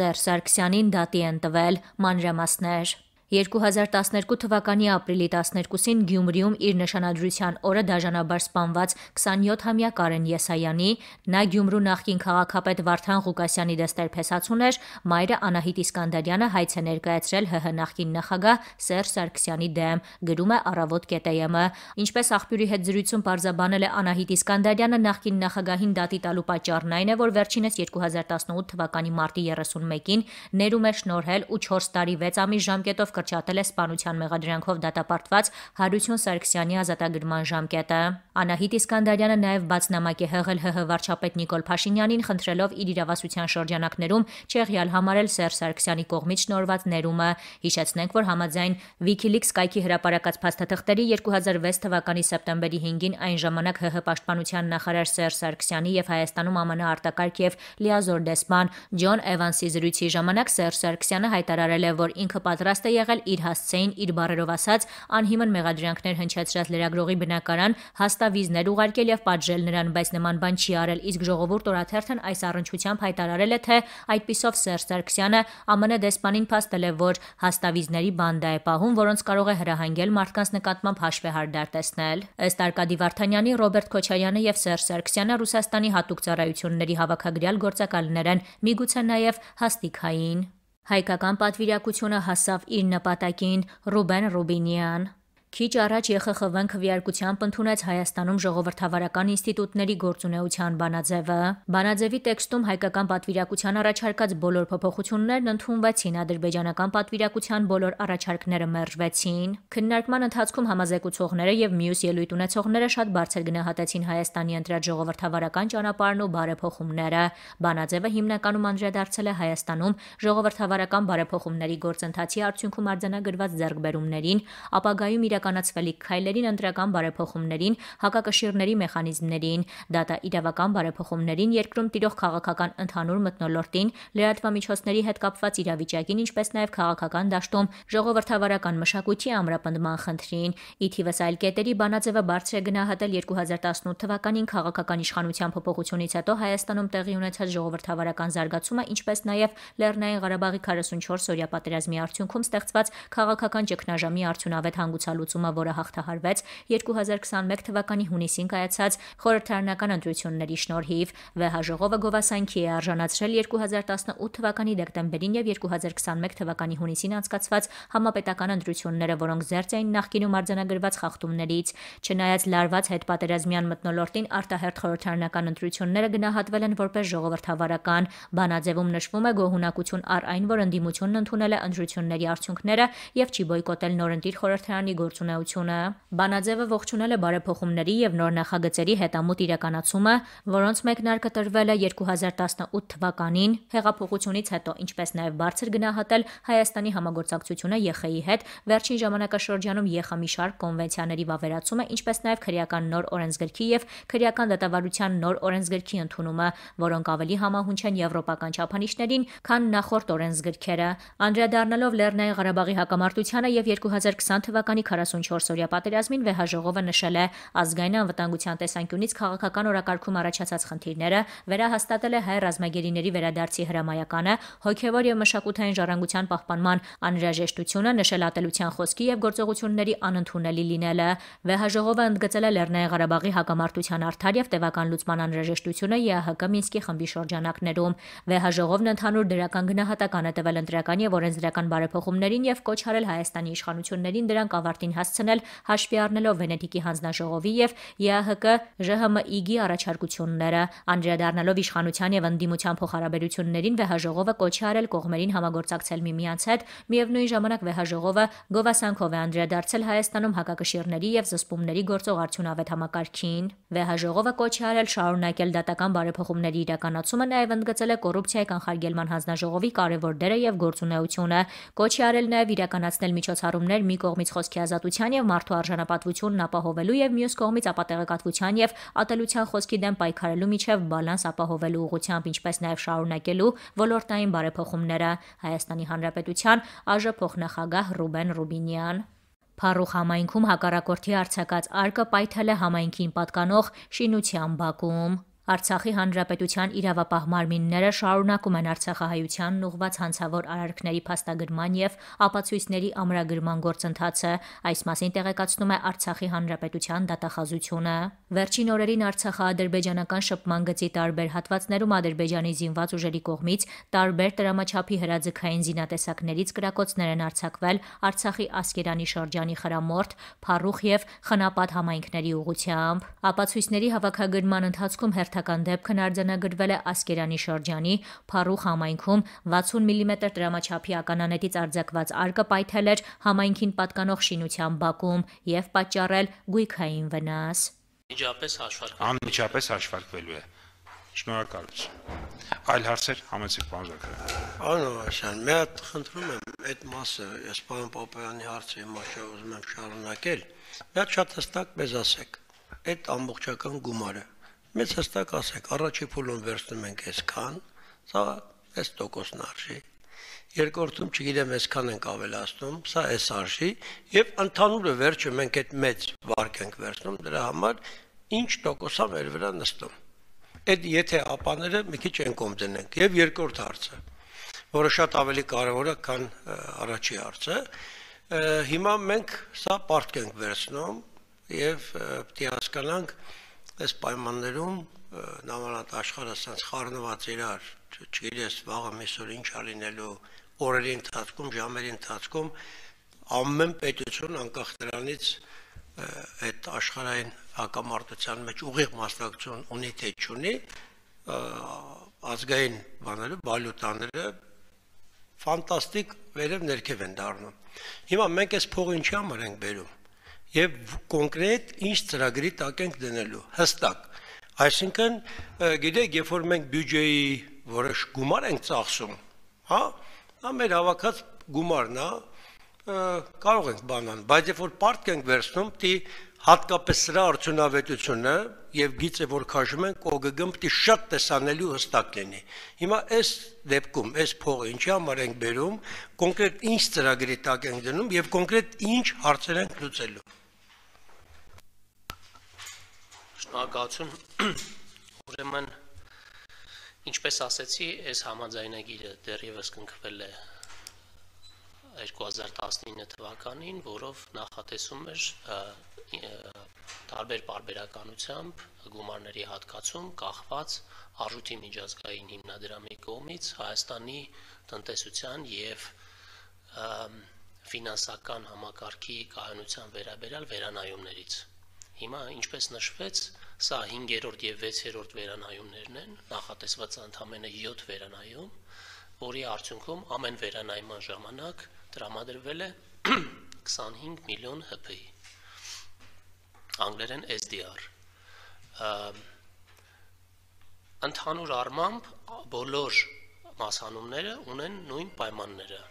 Սերժ Սարգսյանին դատի են տվել մանրամասներ։ 2012 թվականի ապրիլի 12-ին Գյումրիում իր նշանադրության օրը դաժանաբար սպանված 27-ամյա Կարեն Եսայանի, նա Գյումրու նախկին քաղաքապետ Վարդան Ղուկասյանի դստերփեսացուն էր, մայրը Անահիտ Իսկանդարյանը հայց է ներկայացրել ՀՀ նախկին նախագահ Սերժ Սարգսյանի դեմ, գրում է Առավոտ.am-ը։ Ինչպես աղբյուրի հետ զրույցում բարձաբանել է Անահիտ Իսկանդարյանը, նախկին նախագահին դատի տալու պատճառն այն է, որ վերջինս 2018 թվականի մարտի 31-ին ներում է շնորհել ու 4 տարի 6 ամիս ժամկետով կրճատել է սպանության մեղադրանքով դատապարտված Հարություն Սարգսյանի ազատագրման ժամկետը։ Անահիտ Իսկանդարյանը նաև բացնամակ է հղել ՀՀ վարչապետ Նիկոլ Փաշինյանին խնդրելով իր իրավասության շրջանակներում չեղյալ համարել Սերժ Սարգսյանի կողմից շնորհված ներումը։ Հիշեցնենք, որ համաձայն WikiLeaks կայքի հրապարակած փաստաթղթերի 2006 թվականի սեպտեմբերի 5-ին այն ժամանակ ՀՀ պաշտպանության նախարար Սերժ Սարգսյանի եւ Հայաստանում ԱՄՆ արտակարգ եւ լիազոր դեսպան Ջոն Էվանսի զրույցի ժամանակ Սերժ Սարգսյանը հայտարարել է, որ ինքը պատրաստ է եղել եղել իր հասցեին իր բառերով ասած անհիմն մեղադրանքներ հնչեցրած լրագրողի բնակարան, հաստավիզներ ուղարկել եւ պատժել նրան, բայց նման բան չի արել, իսկ ժողովուրդ օրաթերթն այս առնչությամբ հայտարարել է, թե այդպիսով Սերժ Սարգսյանը ԱՄՆ դեսպանին փաստել է, որ հաստավիզների բանդա է պահում, որոնց կարող է հրահանգել մարդկանց նկատմամբ հաշվեհարդար տեսնել։ Ըստ Արկադի Վարդանյանի, Ռոբերտ Քոչարյանը եւ Սերժ Սարգսյանը Ռուսաստանի հատուկ ծառայությունների հավաքագրյալ գործակալներ են, միգուցե նաեւ հաստիկային Հայկական պատվիրակությունը հասավ իր նպատակին Ռուբեն Ռուբինյան Քիչ առաջ ԵԽԽՎ-ն քվեարկությամբ ընդունեց Հայաստանում ժողովրդավարական ինստիտուտների գործունեության բանաձևը։ Բանաձևի տեքստում հայկական պատվիրակության առաջարկած բոլոր փոփոխություններն ընդունվեցին, ադրբեջանական պատվիրակության բոլոր առաջարկները մերժվեցին։ Քննարկման ընթացքում համազեկուցողները եւ մյուս ելույթ ունեցողները շատ բարձր գնահատեցին Հայաստանի ընտրած ժողովրդավարական ճանապարհն ու բարեփոխումները։ Բանաձևը հիմնականում անդրադարձել է Հայաստանում ժողովրդավարական բարեփոխումների գործընթացի արդյունքում արձանագրված ձեռքբերումներին, ապագայում իր իրականացվելիք քայլերին, ընտրական բարեփոխումներին, հակակշիռների մեխանիզմներին, դատա իրավական բարեփոխումներին, երկրում տիրող քաղաքական ընդհանուր մթնոլորտին, լրատվամիջոցների հետ կապված իրավիճակին, ինչպես նաև քաղաքական դաշտում ժողովրդավարական մշակույթի ամրապնդման խնդրին։ Ի թիվս այլ կետերի բանաձևը բարձր է գնահատել 2018 թվականին քաղաքական իշխանության փոփոխությունից հետո Հայաստանում տեղի ունեցած ժողովրդավարական զարգացումը, ինչպես նաև Լեռնային Ղարաբաղի 44 օրյա պատերազմի արդյունքում ստեղծված քաղաքական ճգնաժամի արդյունավետ հանգուցալուծումը ներկայացուցումը, որը հաղթահարվեց 2021 թվականի հունիսին կայացած խորհրդարանական ընտրությունների շնորհիվ, ՎՀ ժողովը գովասանքի է արժանացրել 2018 թվականի դեկտեմբերին եւ 2021 թվականի հունիսին անցկացված համապետական ընտրությունները, որոնք զերծ էին նախկինում արձանագրված խախտումներից։ Չնայած լարված հետպատերազմյան մտնոլորտին արտահերթ խորհրդարանական ընտրությունները գնահատվել են որպես ժողովրդավարական, բանաձևում նշվում է գոհունակություն առ այն, որ ընդդիմությունն ընդունել է ընտրությունների արդյունքները եւ չի բոյկոտել նորընտիր խորհրդարանի գործ գործունեությունը։ Բանաձևը ողջունել է բարեփոխումների եւ նոր նախագծերի հետամուտ իրականացումը, որոնց մեկնարկը տրվել է 2018 թվականին հեղափոխությունից հետո, ինչպես նաեւ բարձր գնահատել Հայաստանի համագործակցությունը ԵԽ-ի հետ վերջին ժամանակաշրջանում ԵԽ մի շարք կոնվենցիաների վավերացումը, ինչպես նաեւ քրեական նոր օրենսգրքի եւ քրեական դատավարության նոր օրենսգրքի ընդունումը, որոնք ավելի համահունչ են եվրոպական չափանիշներին, քան նախորդ օրենսգրքերը։ Անդրադառնալով Լեռնային Ղարաբաղի հակամարտությանը եւ 2020 թվականի 40 34-օրյա պատերազմին վեհաժողովը նշել է ազգային անվտանգության տեսանկյունից քաղաքական օրակարգում առաջացած խնդիրները, վերահաստատել է հայ ռազմագերիների վերադարձի հրամայականը, հոգևոր եւ մշակութային ժառանգության պահպանման անհրաժեշտությունը, նշելատելության խոսքի եւ գործողությունների անընդունելի լինելը։ Վեհաժողովը ընդգծել է Լեռնային Ղարաբաղի հակամարտության արդար եւ տևական լուծման անհրաժեշտությունը ԵԱՀԿ Մինսկի խմբի շրջանակներում։ Վեհաժողովն ընդհանուր դրական գնահատական է տվել ընտրական եւ օրենսդրական բարեփոխումներին եւ կոչ արել Հայաստանի իշխանություններին դրանք ավարտին հասցնել հաշվի առնելով Վենետիկի հանձնաժողովի եւ ԵԱՀԿ ԺՀՄԻ-ի առաջարկությունները, անդրադառնալով իշխանության եւ ընդդիմության փոխհարաբերություններին վեհաժողովը կոչ է արել կողմերին համագործակցել միմյանց հետ, միևնույն ժամանակ վեհաժողովը գովասանքով է անդրադարձել Հայաստանում հակակշիռների եւ զսպումների գործող արդյունավետ համակարգին։ Վեհաժողովը կոչ է արել շարունակել դատական բարեփոխումների իրականացումը, նաեւ ընդգծել է կոռուպցիայի կանխարգելման հանձնաժողովի կարևոր դերը եւ գործունեությունը, կոչ է արել նաեւ իրականացնել միջոցառումներ մի կողմից խոսքի ազատության ազատության եւ մարդու արժանապատվությունն ապահովելու եւ մյուս կողմից ապատեղեկատվության եւ ատելության խոսքի դեմ պայքարելու միջև բալանս ապահովելու ուղղությամբ, ինչպես նաեւ շարունակելու ոլորտային բարեփոխումները։ Հայաստանի Հանրապետության ԱԺ փոխնախագահ Ռուբեն Ռուբինյան Փարուխ համայնքում հակառակորդի արձակած արկը պայթել է համայնքին պատկանող շինության բակում։ Արցախի հանրապետության իրավապահ մարմինները շարունակում են Արցախահայությանն ուղված հանցավոր արարքների փաստագրման եւ ապացույցների ամրագրման գործընթացը, այս մասին տեղեկացնում է Արցախի հանրապետության դատախազությունը։ Վերջին օրերին Արցախա-ադրբեջանական շփման գծի տարբեր հատվածներում Ադրբեջանի զինված ուժերի կողմից տարբեր դրամաչափի հրաձգային զինատեսակներից կրակոցներ են արձակվել Արցախի Ասկերանի շրջանի Խրամորդ, Փարուխ եւ Խնապատ համայնքների ուղությամբ։ Ապացույցների հավաքագրման ընթացքում հեր Հերթական դեպքն արձանագրվել է Ասկերանի շրջանի Փարուխ համայնքում 60 մմ տրամաչափի ականանետից արձակված արկը պայթել էր համայնքին պատկանող շինության բակում եւ պատճառել գույքային վնաս։ Անմիջապես հաշվարկվելու։ Անմիջապես հաշվարկվելու է։ Շնորհակալություն։ Այլ հարցեր համեցեք պարոն Զաքարյան։ Պարոն Վասյան, մի հատ խնդրում եմ այդ մասը, ես պարոն Պապայանի հարցը իմ մասը ուզում եմ շարունակել։ Մի հատ շատ հստակ մեզ ասեք։ Այդ ամբողջական գումարը մեզ հստակ ասեք, առաջի փուլում վերցնում ենք այսքան, սա այս տոկոսն արժի։ Երկրորդում չգիտեմ այսքան ենք ավելացնում, սա այս արժի, եւ ընդհանուրը վերջը մենք այդ մեծ վարկ ենք վերցնում, դրա համար ինչ տոկոսա մեր վրա նստում։ Այդ եթե ապաները մի քիչ ենկոմ դնենք եւ երկրորդ հարցը, որը շատ ավելի կարեւոր է, քան առաջի հարցը, հիմա մենք սա պարտք ենք վերցնում եւ պետք է հասկանանք, այս պայմաններում նամանատ աշխարհը ասած խառնված իրար, չգիտես վաղը մեսօր ինչ ա լինելու, օրերի ընթացքում, ժամերի ընթացքում ամեն պետություն անկախ նրանից այդ աշխարհային հակամարտության մեջ ուղիղ մասնակցություն ունի թե չունի, ազգային բաները, վալյուտաները ֆանտաստիկ վերև ներքև են դառնում։ Հիմա մենք այս փողը ինչի համար ենք բերում եւ կոնկրետ ինչ ծրագրի տակ ենք դնելու հստակ այսինքն գիտեք երբ որ մենք բյուջեի որոշ գումար ենք ծախսում հա դա մեր հավաքած գումարն է կարող ենք բանան բայց երբ որ պարտք ենք վերցնում դի հատկապես սրա արդյունավետությունը եւ գիծը որ քաշում են կողգգմ պետք է շատ տեսանելի ու հստակ լինի։ Հիմա այս դեպքում այս փողը ինչի համար ենք բերում, կոնկրետ ինչ ծրագրի տակ ենք դնում եւ կոնկրետ ինչ հարցեր ենք լուծելու։ Շնորհակալություն։ Ուրեմն ինչպես ասացի, այս համաձայնագիրը դեռևս կնքվել է 2019 թվականին, որով նախատեսում էր տարբեր բարբերականությամբ գումարների հատկացում կախված արժույթի միջազգային հիմնադրամի կողմից Հայաստանի տնտեսության եւ ֆինանսական համակարգի կայունության վերաբերյալ վերանայումներից Հիմա ինչպես նշվեց, սա 5-րդ եւ 6-րդ վերանայումներն են, նախատեսված ընդամենը 7 վերանայում, որի արդյունքում ամեն վերանայման ժամանակ տրամադրվել է 25 միլիոն ՀՊ-ի։ Անգլերեն SDR։ Ընդհանուր առմամբ բոլոր մասանումները ունեն նույն պայմանները